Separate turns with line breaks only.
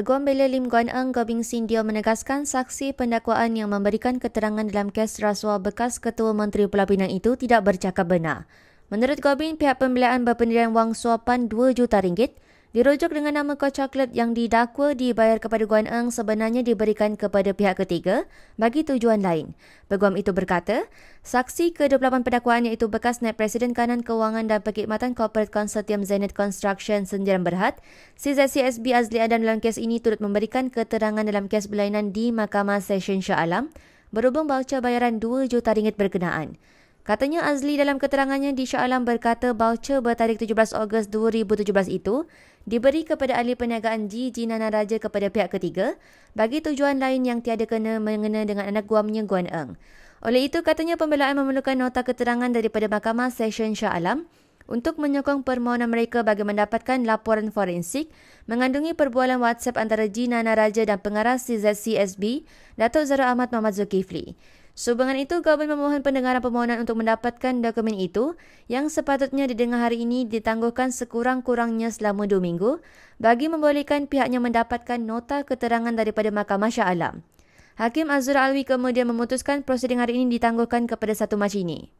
Peguam Bela Lim Guan Eng Gobing Sin menegaskan saksi pendakwaan yang memberikan keterangan dalam kes rasuah bekas Ketua Menteri Pulau Pinang itu tidak bercakap benar. Menurut Gobing, pihak pembelaan berpendirian wang suapan RM2 juta ringgit, Dirujuk dengan nama Koh Coklat yang didakwa dibayar kepada Guan Eng sebenarnya diberikan kepada pihak ketiga bagi tujuan lain. Peguam itu berkata, saksi ke-28 pendakwaan iaitu bekas naib presiden kanan kewangan dan perkhidmatan Corporate Consortium Zenith Construction Sendirian Berhad, CZCSB Azli Adan dalam kes ini turut memberikan keterangan dalam kes berlainan di Mahkamah Session Shah Alam berhubung baucer bayaran RM2 juta ringgit berkenaan. Katanya Azli dalam keterangannya di Shah Alam berkata baucer bertarik 17 Ogos 2017 itu diberi kepada ahli perniagaan Ji Jinanan Raja kepada pihak ketiga bagi tujuan lain yang tiada kena mengena dengan anak guamnya Guan Eng. Oleh itu, katanya pembelaan memerlukan nota keterangan daripada Mahkamah Session Shah Alam untuk menyokong permohonan mereka bagi mendapatkan laporan forensik mengandungi perbualan WhatsApp antara Jinana Raja dan pengarah CZCSB, Datuk Zara Ahmad Muhammad Zulkifli. Sehubungan itu, Gabon memohon pendengaran permohonan untuk mendapatkan dokumen itu yang sepatutnya didengar hari ini ditangguhkan sekurang-kurangnya selama dua minggu bagi membolehkan pihaknya mendapatkan nota keterangan daripada Mahkamah Syah Alam. Hakim Azura Alwi kemudian memutuskan prosiding hari ini ditangguhkan kepada satu Mac ini.